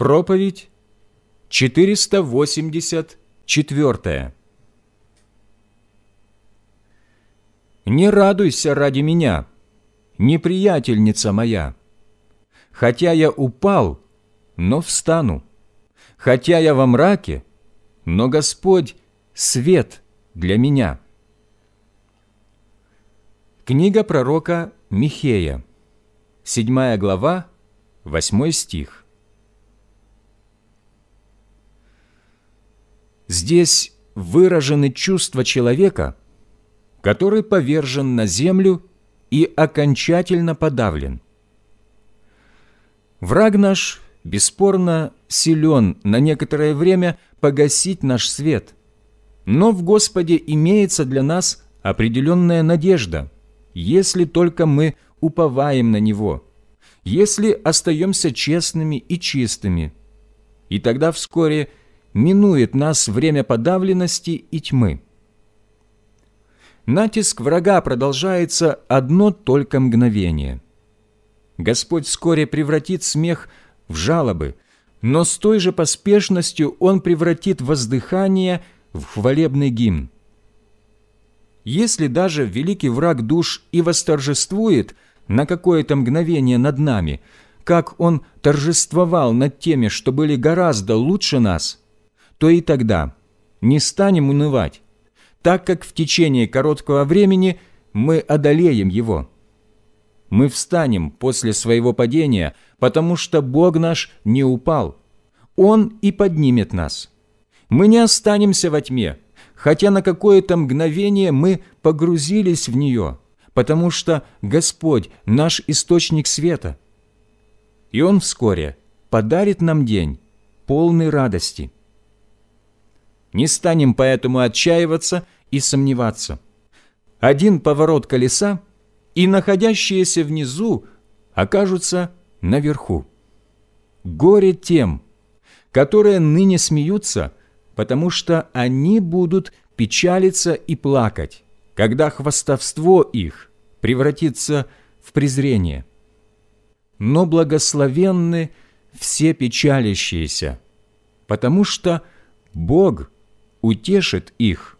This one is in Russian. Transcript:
Проповедь 484. «Не радуйся ради меня, неприятельница моя. Хотя я упал, но встану. Хотя я во мраке, но Господь – свет для меня». Книга пророка Михея, 7 глава, 8 стих. Здесь выражены чувства человека, который повержен на землю и окончательно подавлен. Враг наш, бесспорно, силен на некоторое время погасить наш свет, но в Господе имеется для нас определенная надежда, если только мы уповаем на Него, если остаемся честными и чистыми, и тогда вскоре – минует нас время подавленности и тьмы. Натиск врага продолжается одно только мгновение. Господь вскоре превратит смех в жалобы, но с той же поспешностью Он превратит воздыхание в хвалебный гимн. Если даже великий враг душ и восторжествует на какое-то мгновение над нами, как он торжествовал над теми, что были гораздо лучше нас, то и тогда не станем унывать, так как в течение короткого времени мы одолеем его. Мы встанем после своего падения, потому что Бог наш не упал. Он и поднимет нас. Мы не останемся во тьме, хотя на какое-то мгновение мы погрузились в нее, потому что Господь – наш источник света. И Он вскоре подарит нам день полной радости. Не станем поэтому отчаиваться и сомневаться. Один поворот колеса, и находящиеся внизу окажутся наверху. Горе тем, которые ныне смеются, потому что они будут печалиться и плакать, когда хвастовство их превратится в презрение. Но благословенны все печалящиеся, потому что Бог – утешит их –